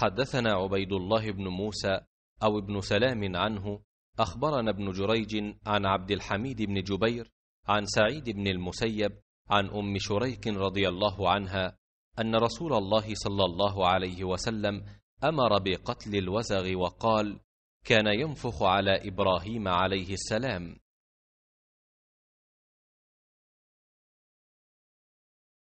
حدثنا عبيد الله بن موسى أو ابن سلام عنه أخبرنا ابن جريج عن عبد الحميد بن جبير عن سعيد بن المسيب عن أم شريك رضي الله عنها أن رسول الله صلى الله عليه وسلم أمر بقتل الوزغ وقال كان ينفخ على إبراهيم عليه السلام